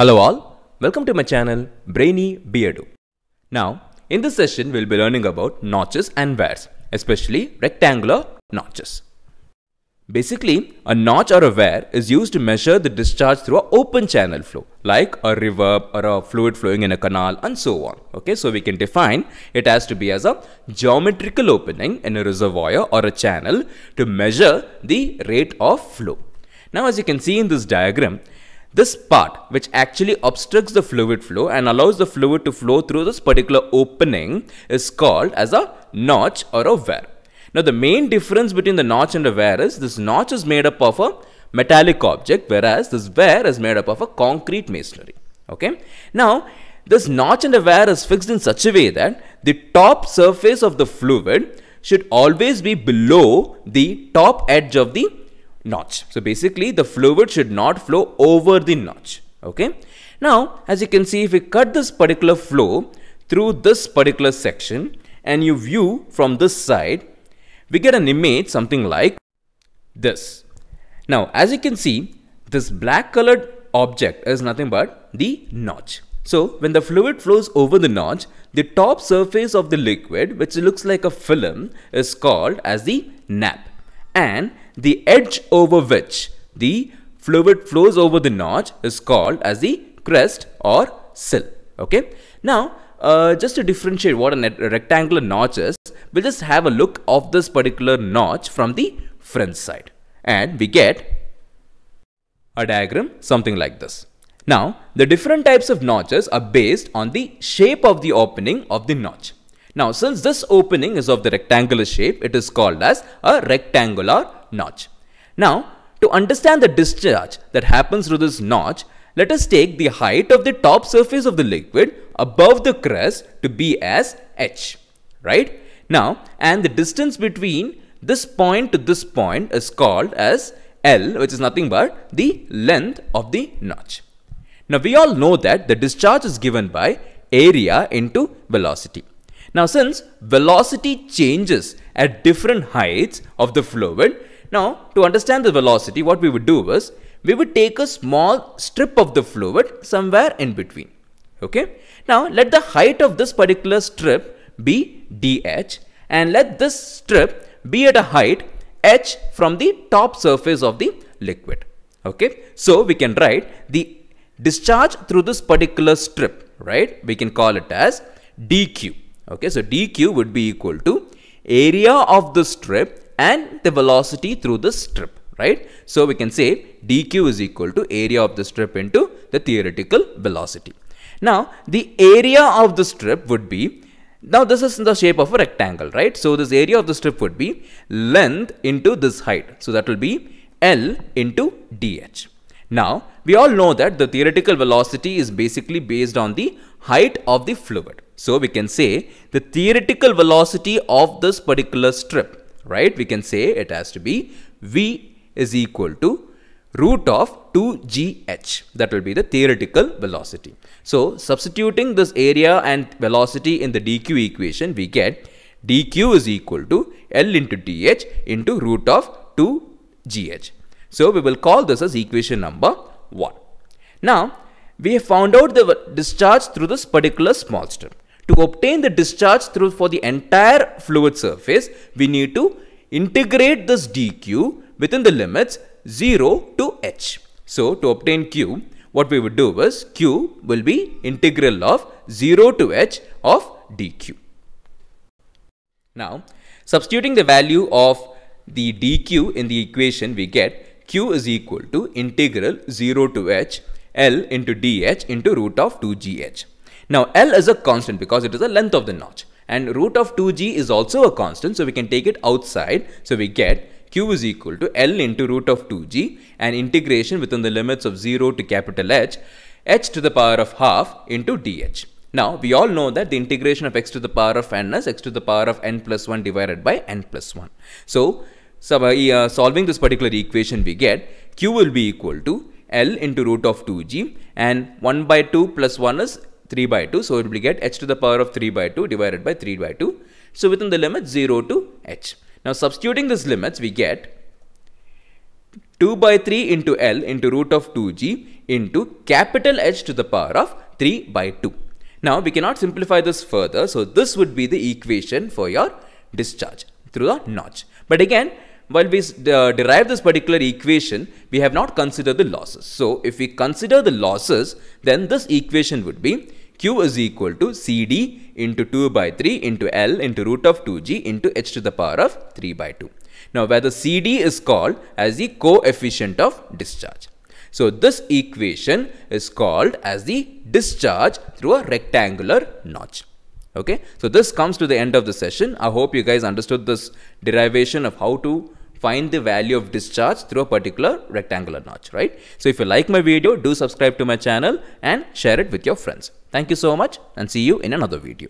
Hello all, welcome to my channel Brainy Beardo. Now, in this session we'll be learning about notches and wares, especially rectangular notches. Basically, a notch or a wear is used to measure the discharge through an open channel flow, like a river or a fluid flowing in a canal and so on. Okay, so we can define it has to be as a geometrical opening in a reservoir or a channel to measure the rate of flow. Now, as you can see in this diagram, this part, which actually obstructs the fluid flow and allows the fluid to flow through this particular opening, is called as a notch or a wear. Now, the main difference between the notch and a wear is this notch is made up of a metallic object, whereas this wear is made up of a concrete masonry. Okay. Now, this notch and a wear is fixed in such a way that the top surface of the fluid should always be below the top edge of the notch. So basically the fluid should not flow over the notch. Okay. Now as you can see if we cut this particular flow through this particular section and you view from this side we get an image something like this. Now as you can see this black colored object is nothing but the notch. So when the fluid flows over the notch, the top surface of the liquid, which looks like a film, is called as the nap and the edge over which the fluid flows over the notch is called as the crest or sill. Okay. Now, uh, just to differentiate what a rectangular notch is, we'll just have a look of this particular notch from the front side and we get a diagram something like this. Now, the different types of notches are based on the shape of the opening of the notch. Now since this opening is of the rectangular shape, it is called as a rectangular notch. Now to understand the discharge that happens through this notch, let us take the height of the top surface of the liquid above the crest to be as h, right? Now, and the distance between this point to this point is called as L, which is nothing but the length of the notch. Now, we all know that the discharge is given by area into velocity. Now since velocity changes at different heights of the fluid, now to understand the velocity what we would do is we would take a small strip of the fluid somewhere in between. Okay. Now let the height of this particular strip be dh and let this strip be at a height h from the top surface of the liquid. Okay. So we can write the discharge through this particular strip, right? We can call it as dq Okay, so dq would be equal to area of the strip and the velocity through the strip, right? So we can say dq is equal to area of the strip into the theoretical velocity. Now, the area of the strip would be, now this is in the shape of a rectangle, right? So this area of the strip would be length into this height. So that will be L into dh. Now, we all know that the theoretical velocity is basically based on the height of the fluid. So we can say the theoretical velocity of this particular strip, right? We can say it has to be V is equal to root of 2gh. That will be the theoretical velocity. So substituting this area and velocity in the dq equation, we get dq is equal to L into dh into root of 2gh. So we will call this as equation number 1. Now, we have found out the discharge through this particular small strip. To obtain the discharge through for the entire fluid surface, we need to integrate this dq within the limits 0 to h. So to obtain q, what we would do is q will be integral of 0 to h of dq. Now, substituting the value of the dq in the equation, we get q is equal to integral 0 to h L into dh into root of 2gh. Now L is a constant because it is the length of the notch and root of 2g is also a constant so we can take it outside so we get q is equal to L into root of 2g and integration within the limits of 0 to capital H h to the power of half into dh. Now we all know that the integration of x to the power of n is x to the power of n plus 1 divided by n plus 1. So, so by uh, solving this particular equation we get q will be equal to L into root of 2g and 1 by 2 plus 1 is 3 by 2. So it will get h to the power of 3 by 2 divided by 3 by 2. So within the limit 0 to h. Now substituting these limits we get 2 by 3 into L into root of 2g into capital H to the power of 3 by 2. Now we cannot simplify this further. So this would be the equation for your discharge through the notch. But again while we uh, derive this particular equation, we have not considered the losses. So, if we consider the losses, then this equation would be Q is equal to CD into 2 by 3 into L into root of 2G into H to the power of 3 by 2. Now, where the CD is called as the coefficient of discharge. So, this equation is called as the discharge through a rectangular notch. Okay, so this comes to the end of the session. I hope you guys understood this derivation of how to find the value of discharge through a particular rectangular notch, right? So if you like my video, do subscribe to my channel and share it with your friends. Thank you so much and see you in another video.